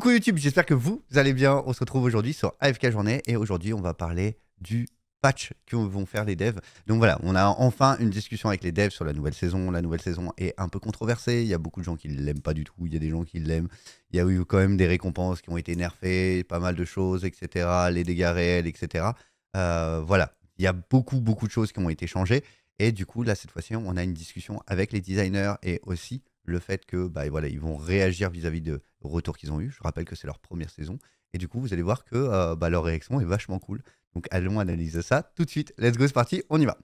Coucou YouTube, j'espère que vous allez bien. On se retrouve aujourd'hui sur AFK Journée et aujourd'hui on va parler du patch que vont faire les devs. Donc voilà, on a enfin une discussion avec les devs sur la nouvelle saison. La nouvelle saison est un peu controversée, il y a beaucoup de gens qui ne l'aiment pas du tout, il y a des gens qui l'aiment. Il y a eu quand même des récompenses qui ont été nerfées, pas mal de choses, etc. Les dégâts réels, etc. Euh, voilà, il y a beaucoup, beaucoup de choses qui ont été changées. Et du coup, là, cette fois-ci, on a une discussion avec les designers et aussi le fait que bah, voilà, ils vont réagir vis-à-vis de retours qu'ils ont eu. Je rappelle que c'est leur première saison. Et du coup, vous allez voir que euh, bah, leur réaction est vachement cool. Donc allons analyser ça tout de suite. Let's go, c'est parti, on y va.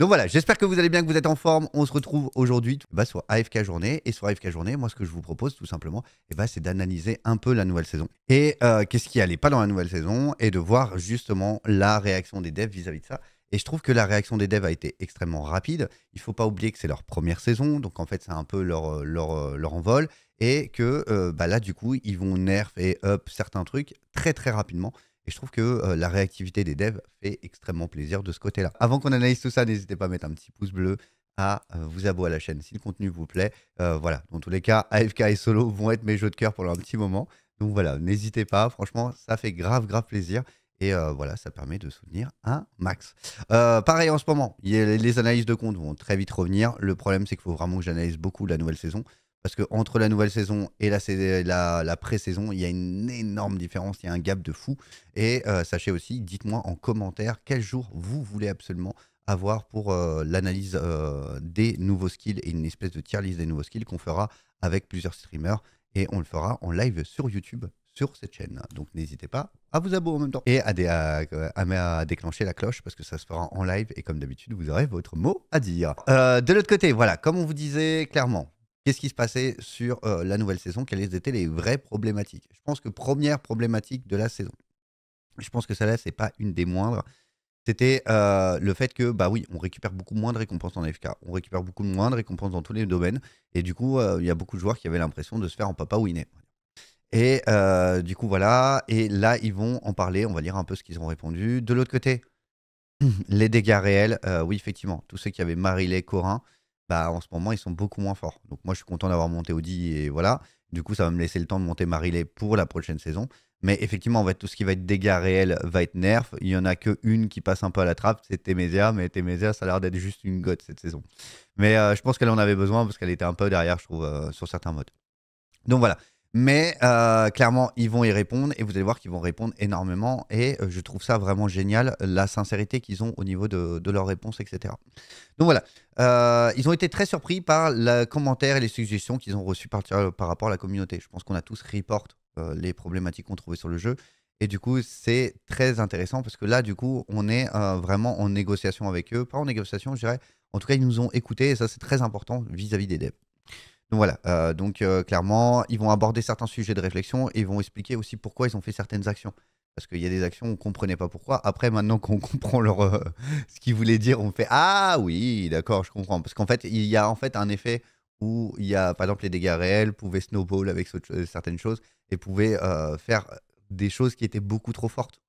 Donc voilà, j'espère que vous allez bien, que vous êtes en forme. On se retrouve aujourd'hui bah, sur AFK Journée. Et sur AFK Journée, moi, ce que je vous propose tout simplement, eh ben, c'est d'analyser un peu la nouvelle saison. Et euh, qu'est-ce qui n'allait pas dans la nouvelle saison Et de voir justement la réaction des devs vis-à-vis de ça. Et je trouve que la réaction des devs a été extrêmement rapide. Il ne faut pas oublier que c'est leur première saison. Donc en fait, c'est un peu leur, euh, euh, leur, envol. Et que bah, là, du coup, ils vont nerf et up certains trucs très très rapidement. Et je trouve que euh, la réactivité des devs fait extrêmement plaisir de ce côté-là. Avant qu'on analyse tout ça, n'hésitez pas à mettre un petit pouce bleu, à euh, vous abonner à la chaîne si le contenu vous plaît. Euh, voilà, dans tous les cas, AFK et Solo vont être mes jeux de cœur pour un petit moment. Donc voilà, n'hésitez pas, franchement, ça fait grave, grave plaisir. Et voilà, ça permet de soutenir un max. pareil en ce moment, les analyses de compte vont très vite revenir. Le problème, c'est qu'il faut vraiment que j'analyse beaucoup la nouvelle saison. Parce que entre la nouvelle saison et la, la, pré-saison, il y a une énorme différence, il y a un gap de fou. Et euh, sachez aussi, dites-moi en commentaire quel jour vous voulez absolument avoir pour euh, l'analyse euh, des nouveaux skills et une espèce de tier list des nouveaux skills qu'on fera avec plusieurs streamers. Et on le fera en live sur YouTube, sur cette chaîne. Donc n'hésitez pas à vous abonner en même temps et à, déclencher la cloche parce que ça se fera en live et comme d'habitude vous aurez votre mot à dire. de l'autre côté, voilà, comme on vous disait clairement, Qu'est-ce qui se passait sur euh, la nouvelle saison Quelles étaient les vraies problématiques Je pense que première problématique de la saison, je pense que celle-là, c'est pas une des moindres, c'était euh, le fait que, bah oui, on récupère beaucoup moins de récompenses en FK, on récupère beaucoup moins de récompenses dans tous les domaines, et du coup, euh, il y a beaucoup de joueurs qui avaient l'impression de se faire en papa iné. Et du coup, voilà, et là, ils vont en parler, on va lire un peu ce qu'ils ont répondu. De l'autre côté, les dégâts réels, oui, effectivement, tous ceux qui avaient Marilé, Corin, bah, en ce moment, ils sont beaucoup moins forts. Donc moi, je suis content d'avoir monté Audi et voilà. Du coup, ça va me laisser le temps de monter Marillet pour la prochaine saison. Mais effectivement, tout ce qui va être dégâts réel va être nerf. Il n'y en a que une qui passe un peu à la trappe, c'est Temesia. Mais Temesia, ça a l'air d'être juste une gote cette saison. Mais euh, je pense qu'elle en avait besoin parce qu'elle était un peu derrière, je trouve, euh, sur certains modes. Donc voilà. Mais euh, clairement, ils vont y répondre et vous allez voir qu'ils vont répondre énormément. Et euh, je trouve ça vraiment génial, la sincérité qu'ils ont au niveau de, leurs réponses, etc. Donc voilà, euh, ils ont été très surpris par les commentaires et les suggestions qu'ils ont reçues par, rapport à la communauté. Je pense qu'on a tous report les problématiques qu'on trouvait sur le jeu. Et du coup, c'est très intéressant parce que là, du coup, on est vraiment en négociation avec eux. Pas en négociation, je dirais. En tout cas, ils nous ont écoutés et ça, c'est très important vis à -vis des devs. Donc voilà, euh, donc euh, clairement, ils vont aborder certains sujets de réflexion et ils vont expliquer aussi pourquoi ils ont fait certaines actions. Parce qu'il y a des actions, on ne comprenait pas pourquoi. Après, maintenant qu'on comprend leur, euh, ce qu'ils voulaient dire, on fait Ah oui, d'accord, je comprends. Parce qu'en fait, il y a en fait un effet où il y a, par exemple, les dégâts réels pouvaient snowball avec certaines choses et pouvaient faire des choses qui étaient beaucoup trop fortes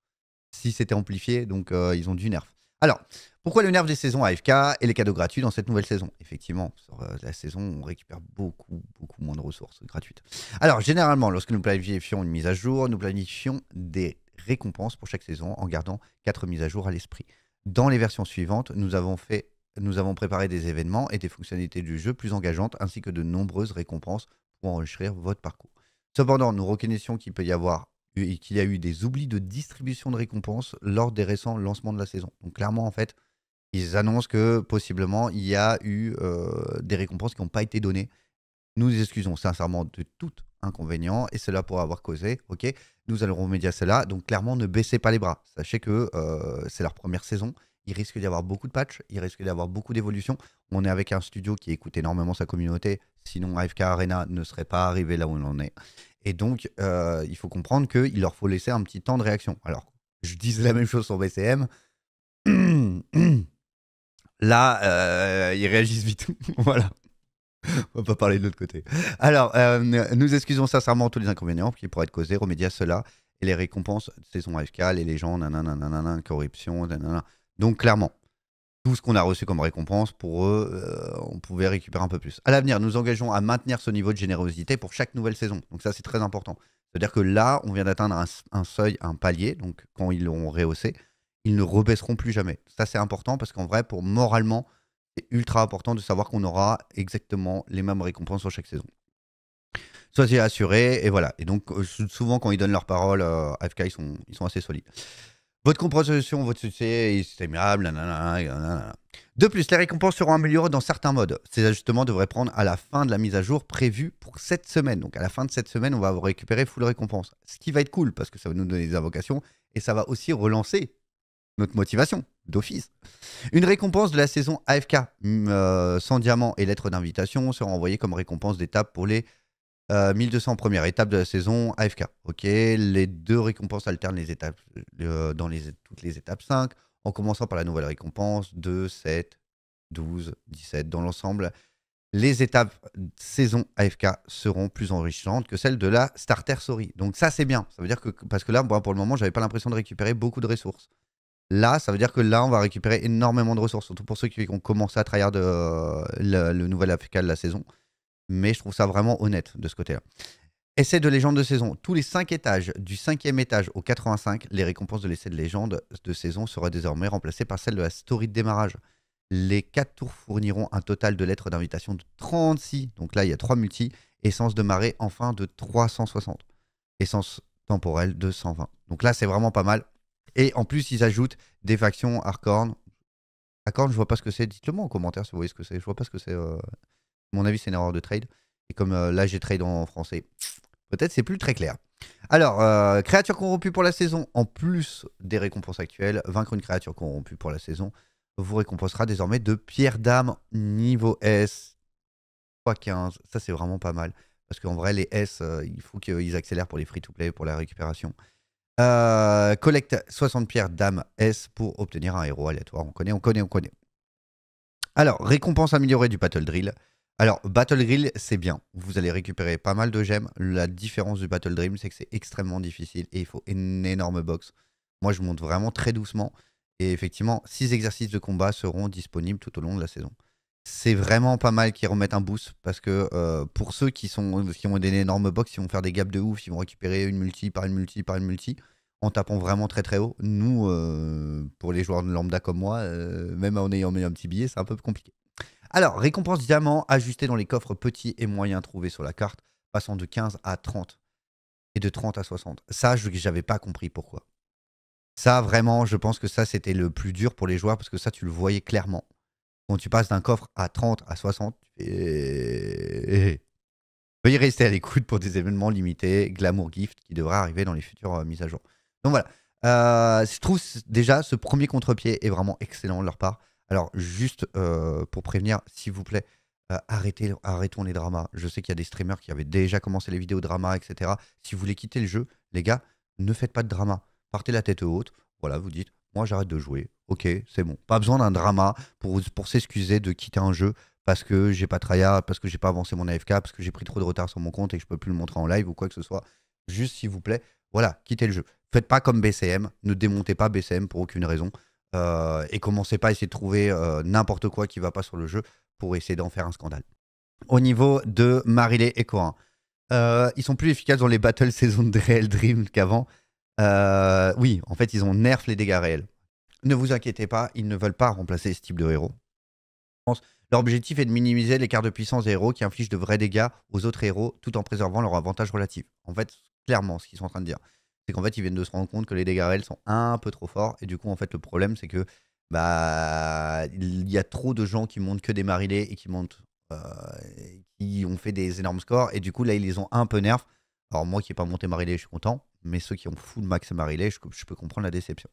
si c'était amplifié. Donc, ils ont du nerf. Alors, pourquoi le nerf des saisons AFK et les cadeaux gratuits dans cette nouvelle saison Effectivement, sur euh, la saison, on récupère beaucoup, beaucoup moins de ressources gratuites. Alors, généralement, lorsque nous planifions une mise à jour, nous planifions des récompenses pour chaque saison en gardant quatre mises à jour à l'esprit. Dans les versions suivantes, nous avons fait nous avons préparé des événements et des fonctionnalités du jeu plus engageantes ainsi que de nombreuses récompenses pour enrichir votre parcours. Cependant, nous reconnaissions qu'il peut y avoir et qu'il y a eu des oublis de distribution de récompenses lors des récents lancements de la saison. Donc clairement, en fait, ils annoncent que possiblement, il y a eu euh, des récompenses qui n'ont pas été données. Nous nous excusons sincèrement de tout inconvénient et cela pour avoir causé, ok Nous allons remédier à cela, donc clairement ne baissez pas les bras. Sachez que euh, c'est leur première saison, il risque d'y avoir beaucoup de patchs, il risque d'y avoir beaucoup d'évolutions. On est avec un studio qui écoute énormément sa communauté, sinon AFK Arena ne serait pas arrivé là où on en est. Et donc, euh, il faut comprendre qu'il leur faut laisser un petit temps de réaction. Alors, je disais la même chose sur BCM. Là, euh, ils réagissent vite. voilà. On va pas parler de l'autre côté. Alors, euh, nous excusons sincèrement tous les inconvénients qui pourraient être causés, remédier à cela, et les récompenses, de saison et les légendes, nanana, nanana, corruption, nanana. Donc, clairement, tout ce qu'on a reçu comme récompense, pour eux, euh, on pouvait récupérer un peu plus. À l'avenir, nous engageons à maintenir ce niveau de générosité pour chaque nouvelle saison. Donc ça, c'est très important. C'est-à-dire que là, on vient d'atteindre un, seuil, un palier. Donc quand ils l'ont rehaussé, ils ne rebaisseront plus jamais. Ça, c'est important parce qu'en vrai, pour moralement, c'est ultra important de savoir qu'on aura exactement les mêmes récompenses sur chaque saison. Soyez assurés, et voilà. Et donc, euh, souvent, quand ils donnent leur parole, à euh, FK, ils sont, ils sont assez solides. Votre compréhension, votre succès c'est admirable. De plus, les récompenses seront améliorées dans certains modes. Ces ajustements devraient prendre à la fin de la mise à jour prévue pour cette semaine. Donc à la fin de cette semaine, on va récupérer full récompense. Ce qui va être cool parce que ça va nous donner des invocations et ça va aussi relancer notre motivation d'office. Une récompense de la saison AFK, euh, sans et lettres d'invitation, sera envoyée comme récompense d'étape pour les 1200 euh, en première étape de la saison, AFK. Ok, les deux récompenses alternent les étapes, euh, dans toutes les étapes 5, en commençant par la nouvelle récompense 2, 7, 12, 17. Dans l'ensemble, les étapes saison AFK seront plus enrichissantes que celles de la Starter Story Donc ça, c'est bien. Ça veut dire que, parce que là, pour le moment, j'avais pas l'impression de récupérer beaucoup de ressources. Là, ça veut dire que là, on va récupérer énormément de ressources, surtout pour ceux qui ont commencé à tryhard euh, le, le nouvel AFK de la saison mais je trouve ça vraiment honnête de ce côté-là. Essai de légende de saison. Tous les 5 étages, du 5e étage au 85, les récompenses de l'essai de légende de saison seront désormais remplacées par celles de la story de démarrage. Les 4 tours fourniront un total de lettres d'invitation de 36. Donc là, il y a 3 multi. Essence de marée, enfin, de 360. Essence temporelle de 120. Donc là, c'est vraiment pas mal. Et en plus, ils ajoutent des factions Arcorn. Arcorn, je vois pas ce que c'est. Dites-le moi en commentaire si vous voyez ce que c'est. Je vois pas ce que c'est. Euh, mon avis, c'est une erreur de trade. Et comme euh, là, j'ai trade en français, peut-être c'est plus très clair. Alors, euh, créature corrompue pour la saison, en plus des récompenses actuelles, vaincre une créature corrompue pour la saison vous récompensera désormais de pierres d'âme niveau S. 3.15, ça c'est vraiment pas mal. Parce qu'en vrai, les S, euh, il faut qu'ils accélèrent pour les free-to-play, pour la récupération. collecte 60 pierres d'âme S pour obtenir un héros aléatoire. On connaît, on connaît, on connaît. Alors, récompense améliorée du Battle Drill. Alors, Battle Grill, c'est bien. Vous allez récupérer pas mal de gemmes. La différence du Battle Dream, c'est que c'est extrêmement difficile et il faut une énorme box. Moi, je monte vraiment très doucement. Et effectivement, 6 exercices de combat seront disponibles tout au long de la saison. C'est vraiment pas mal qu'ils remettent un boost parce que euh, pour ceux qui, sont, qui ont des énormes box, ils vont faire des gaps de ouf, ils vont récupérer une multi par une multi par une multi en tapant vraiment très très haut. Nous, euh, pour les joueurs de lambda comme moi, euh, même en ayant mis un petit billet, c'est un peu compliqué. Alors, récompense diamant ajustée dans les coffres petits et moyens trouvés sur la carte, passant de 15 à 30 et de 30 à 60. Ça, je n'avais pas compris pourquoi. Ça, vraiment, je pense que ça, c'était le plus dur pour les joueurs parce que ça, tu le voyais clairement. Quand tu passes d'un coffre à 30 à 60, peux eh, eh, eh. veuillez rester à l'écoute pour des événements limités, Glamour Gift, qui devrait arriver dans les futures euh, mises à jour. Donc voilà, euh, je trouve déjà ce premier contre-pied est vraiment excellent de leur part. Alors, juste euh, pour prévenir, s'il vous plaît, euh, arrêtez, arrêtons les dramas. Je sais qu'il y a des streamers qui avaient déjà commencé les vidéos drama, etc. Si vous voulez quitter le jeu, les gars, ne faites pas de drama. Partez la tête haute. Voilà, vous dites, moi j'arrête de jouer. Ok, c'est bon. Pas besoin d'un drama pour, pour s'excuser de quitter un jeu parce que j'ai pas tryhard, parce que j'ai pas avancé mon AFK, parce que j'ai pris trop de retard sur mon compte et que je peux plus le montrer en live ou quoi que ce soit. Juste, s'il vous plaît, voilà, quittez le jeu. Faites pas comme BCM, ne démontez pas BCM pour aucune raison. Euh, et commencez pas à essayer de trouver euh, n'importe quoi qui va pas sur le jeu pour essayer d'en faire un scandale. Au niveau de Marilé et Corin, euh, ils sont plus efficaces dans les battles saison de Real Dream qu'avant. oui, en fait, ils ont nerf les dégâts réels. Ne vous inquiétez pas, ils ne veulent pas remplacer ce type de héros. Leur objectif est de minimiser l'écart de puissance des héros qui infligent de vrais dégâts aux autres héros tout en préservant leur avantage relatif. En fait, clairement, ce qu'ils sont en train de dire c'est qu'en fait, ils viennent de se rendre compte que les dégâts réels sont un peu trop forts. Et du coup, en fait, le problème, c'est que bah, il y a trop de gens qui montent que des marilés et qui montent, euh, qui ont fait des énormes scores. Et du coup, là, ils les ont un peu nerfs. Alors, moi qui n'ai pas monté marilé, je suis content. Mais ceux qui ont fou de max marilé, je, peux comprendre la déception.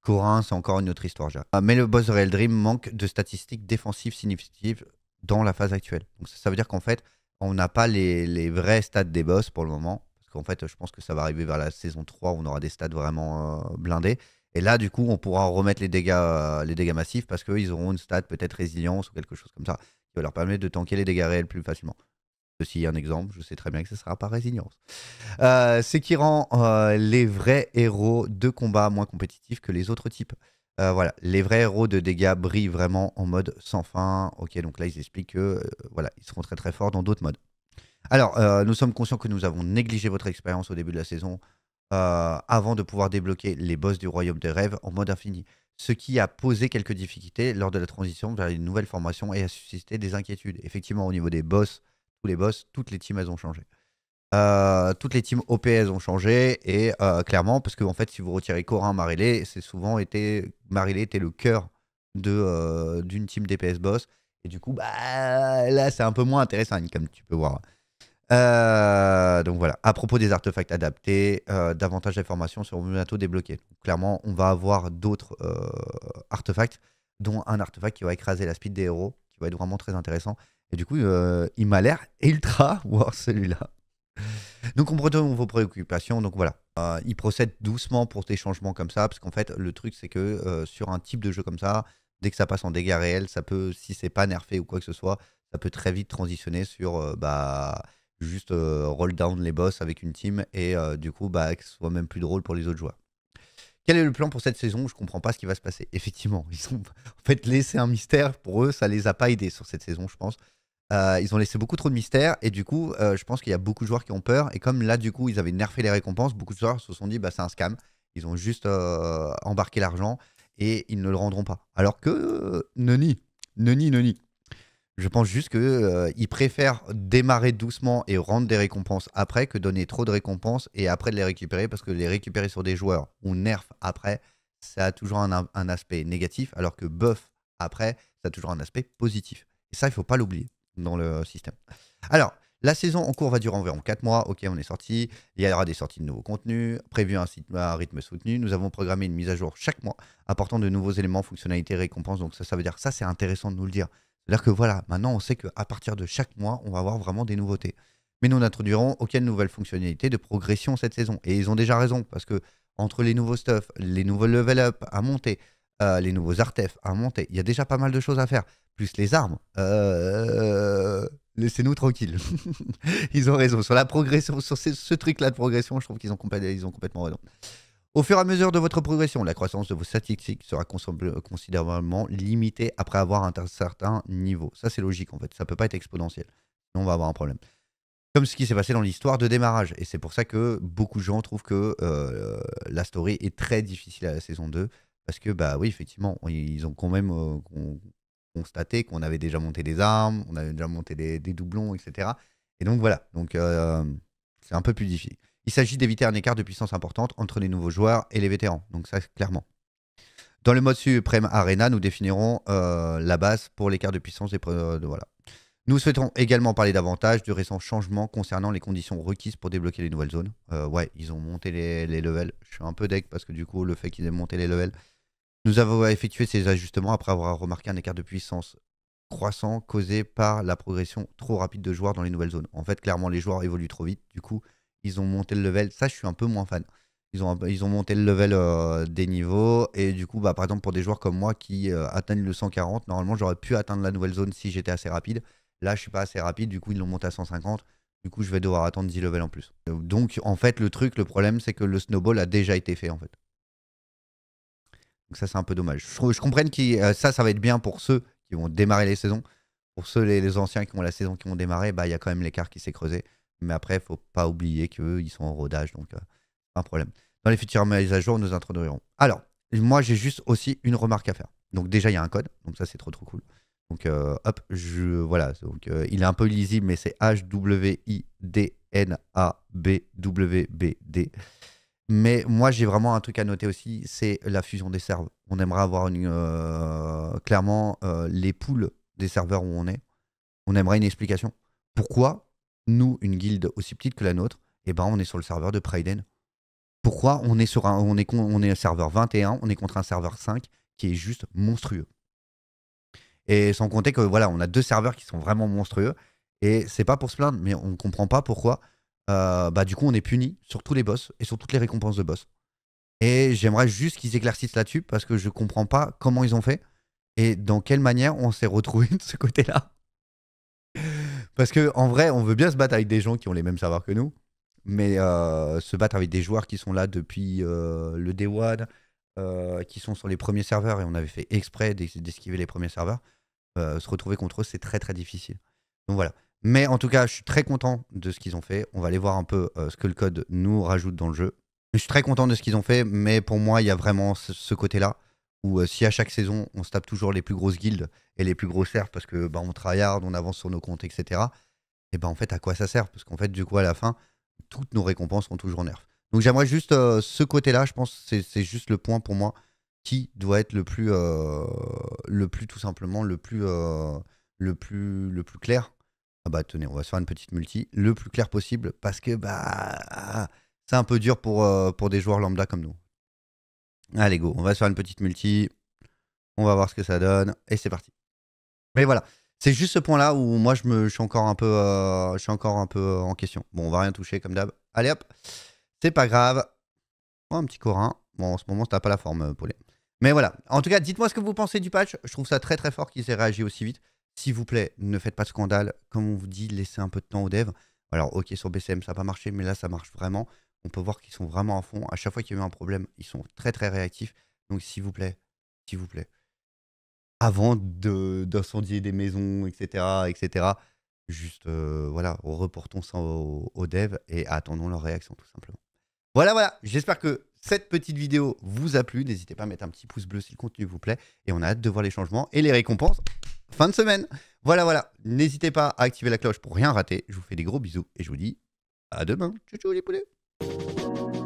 Corin, c'est encore une autre histoire. Déjà. Mais le boss de Real Dream manque de statistiques défensives significatives dans la phase actuelle. Donc, ça, veut dire qu'en fait, on n'a pas les, les vrais stats des boss pour le moment qu'en fait, je pense que ça va arriver vers la saison 3, on aura des stats vraiment euh, blindés. Et là, du coup, on pourra remettre les dégâts, euh, les dégâts massifs parce qu'ils auront une stat peut-être résilience ou quelque chose comme ça qui va leur permettre de tanker les dégâts réels plus facilement. Ceci est un exemple, je sais très bien que ce sera pas résilience. C'est euh, ce qui rend les vrais héros de combat moins compétitifs que les autres types. voilà, les vrais héros de dégâts brillent vraiment en mode sans fin. Ok, donc là ils expliquent que voilà, seront très très forts dans d'autres modes. Alors, euh, nous sommes conscients que nous avons négligé votre expérience au début de la saison euh, avant de pouvoir débloquer les boss du royaume des rêves en mode infini, ce qui a posé quelques difficultés lors de la transition vers une nouvelle formation et a suscité des inquiétudes. Effectivement, au niveau des boss, tous les boss, toutes les teams, elles ont changé. Euh, toutes les teams OPS ont changé et clairement parce que en fait si vous retirez Corin Marilé c'est souvent été Marilé était le cœur d'une team DPS boss et du coup bah là c'est un peu moins intéressant comme tu peux voir euh, donc voilà, à propos des artefacts adaptés, euh, davantage d'informations sur bientôt débloquées. clairement, on va avoir d'autres euh, artefacts, dont un artefact qui va écraser la speed des héros, qui va être vraiment très intéressant. Et du coup, il m'a l'air ultra war celui-là. Donc on retourne vos préoccupations, donc voilà. il procède doucement pour ces changements comme ça, parce qu'en fait, le truc c'est que sur un type de jeu comme ça, dès que ça passe en dégâts réels, ça peut, si c'est pas nerfé ou quoi que ce soit, ça peut très vite transitionner sur bah, juste euh, roll down les boss avec une team et euh, du coup, bah, que ce soit même plus drôle pour les autres joueurs. Quel est le plan pour cette saison Je comprends pas ce qui va se passer. Effectivement, ils ont en fait laissé un mystère. Pour eux, ça les a pas aidés sur cette saison, je pense. Euh, ils ont laissé beaucoup trop de mystères et du coup, je pense qu'il y a beaucoup de joueurs qui ont peur. Et comme là, du coup, ils avaient nerfé les récompenses, beaucoup de joueurs se sont dit, bah, c'est un scam. Ils ont juste embarqué l'argent et ils ne le rendront pas. Alors que, noni, noni, noni. Je pense juste qu'ils euh, préfèrent démarrer doucement et rendre des récompenses après que donner trop de récompenses et après de les récupérer parce que les récupérer sur des joueurs ou nerf après, ça a toujours un, aspect négatif alors que buff après, ça a toujours un aspect positif. Et ça, il ne faut pas l'oublier dans le système. Alors, la saison en cours va durer environ 4 mois. Ok, on est sorti. Il y aura des sorties de nouveaux contenus, prévu un, un rythme soutenu. Nous avons programmé une mise à jour chaque mois, apportant de nouveaux éléments, fonctionnalités, récompenses. Donc ça, ça veut dire ça, c'est intéressant de nous le dire. C'est-à-dire que voilà, maintenant on sait qu'à partir de chaque mois, on va avoir vraiment des nouveautés. Mais nous n'introduirons aucune nouvelle fonctionnalité de progression cette saison. Et ils ont déjà raison, parce que entre les nouveaux stuff, les nouveaux level up à monter, euh, les nouveaux artefs à monter, il y a déjà pas mal de choses à faire. Plus les armes. Euh, laissez-nous tranquilles. ils ont raison. Sur la progression, sur ce, truc-là de progression, je trouve qu'ils ils ont complètement raison. Au fur et à mesure de votre progression, la croissance de vos statistiques sera euh, considérablement limitée après avoir atteint un certain niveau. Ça, c'est logique en fait. Ça ne peut pas être exponentiel. Sinon, on va avoir un problème. Comme ce qui s'est passé dans l'histoire de démarrage. Et c'est pour ça que beaucoup de gens trouvent que euh, euh, la story est très difficile à la saison 2. Parce que, bah oui, effectivement, ils ont quand même constaté qu'on avait déjà monté des armes, on avait déjà monté des, doublons, etc. Et donc voilà. Donc, c'est un peu plus difficile. Il s'agit d'éviter un écart de puissance importante entre les nouveaux joueurs et les vétérans. Donc ça, clairement. Dans le mode Supreme Arena, nous définirons euh, la base pour l'écart de puissance des... Euh, voilà. Nous souhaitons également parler davantage du récent changement concernant les conditions requises pour débloquer les nouvelles zones. Euh, ouais, ils ont monté les, les, levels. Je suis un peu deck parce que du coup, le fait qu'ils aient monté les levels. Nous avons effectué ces ajustements après avoir remarqué un écart de puissance croissant causé par la progression trop rapide de joueurs dans les nouvelles zones. En fait, clairement, les joueurs évoluent trop vite. Du coup, ils ont monté le level. Ça, je suis un peu moins fan. Ils ont, ils ont monté le level euh, des niveaux. Et du coup, bah, par exemple, pour des joueurs comme moi qui euh, atteignent le 140, normalement, j'aurais pu atteindre la nouvelle zone si j'étais assez rapide. Là, je suis pas assez rapide. Du coup, ils l'ont monté à 150. Du coup, je vais devoir attendre 10 levels en plus. Donc, en fait, le truc, le problème, c'est que le snowball a déjà été fait, en fait. Donc ça, c'est un peu dommage. Je, comprends que euh, ça, ça va être bien pour ceux qui vont démarrer les saisons. Pour ceux, les, anciens qui ont la saison qui ont démarré, bah, il y a quand même l'écart qui s'est creusé. Mais après, il faut pas oublier qu'eux, ils sont en rodage, donc euh, pas un problème. Dans les futures mises à jour, nous introduirons. Alors, moi, j'ai juste aussi une remarque à faire. Donc déjà, il y a un code, donc ça, c'est trop trop cool. Donc euh, hop, je, voilà, donc, euh, il est un peu lisible, mais c'est H-W-I-D-N-A-B-W-B-D. Mais moi, j'ai vraiment un truc à noter aussi, c'est la fusion des serveurs. On aimerait avoir une, clairement les poules des serveurs où on est. On aimerait une explication. Pourquoi nous, une guilde aussi petite que la nôtre, et eh ben, on est sur le serveur de Priden. Pourquoi on est sur un, on est, on serveur 21, on est contre un serveur 5 qui est juste monstrueux. Et sans compter que voilà, on a deux serveurs qui sont vraiment monstrueux. Et c'est pas pour se plaindre, mais on comprend pas pourquoi. Euh, bah du coup, on est puni sur tous les boss et sur toutes les récompenses de boss. Et j'aimerais juste qu'ils éclaircissent là-dessus parce que je comprends pas comment ils ont fait et dans quelle manière on s'est retrouvé de ce côté-là. Parce que vrai, on veut bien se battre avec des gens qui ont les mêmes savoirs que nous, mais euh, se battre avec des joueurs qui sont là depuis euh, le Day One, euh, qui sont sur les premiers serveurs, et on avait fait exprès d'esquiver les premiers serveurs, se retrouver contre eux, c'est très très difficile. Donc voilà. Mais en tout cas, je suis très content de ce qu'ils ont fait. On va aller voir un peu ce que le code nous rajoute dans le jeu. Je suis très content de ce qu'ils ont fait, mais pour moi, il y a vraiment ce côté-là. Ou euh, si à chaque saison, on se tape toujours les plus grosses guildes et les plus grosses serfs parce que bah, on tryhard, on avance sur nos comptes, etc., et eh ben en fait, à quoi ça sert Parce qu'en fait, du coup, à la fin, toutes nos récompenses sont toujours nerfs. Donc j'aimerais juste euh, ce côté-là, je pense, c'est juste le point pour moi qui doit être le plus, euh, le plus tout simplement, le plus, le plus, le plus clair. Ah bah tenez, on va se faire une petite multi, le plus clair possible, parce que bah c'est un peu dur pour, pour des joueurs lambda comme nous. Allez, go, on va se faire une petite multi. On va voir ce que ça donne. Et c'est parti. Mais voilà, c'est juste ce point-là où moi je, me, suis encore un peu, je suis encore un peu euh, euh, en question. Bon, on va rien toucher comme d'hab. Allez hop, c'est pas grave. un petit corin. Bon, en ce moment, t'as pas la forme, euh, Paulet. Mais voilà. En tout cas, dites-moi ce que vous pensez du patch. Je trouve ça très très fort qu'ils aient réagi aussi vite. S'il vous plaît, ne faites pas de scandale. Comme on vous dit, laissez un peu de temps aux devs. Alors, ok, sur BCM, ça n'a pas marché, mais là, ça marche vraiment on peut voir qu'ils sont vraiment à fond. À chaque fois qu'il y a eu un problème, ils sont très très réactifs. Donc s'il vous plaît, s'il vous plaît, avant d'incendier des maisons, etc., etc., juste euh, voilà, reportons ça aux devs et attendons leur réaction tout simplement. Voilà, voilà, j'espère que cette petite vidéo vous a plu. N'hésitez pas à mettre un petit pouce bleu si le contenu vous plaît. Et on a hâte de voir les changements et les récompenses fin de semaine. Voilà, voilà. N'hésitez pas à activer la cloche pour rien rater. Je vous fais des gros bisous et je vous dis à demain. Ciao, ciao les poulets. Thank you.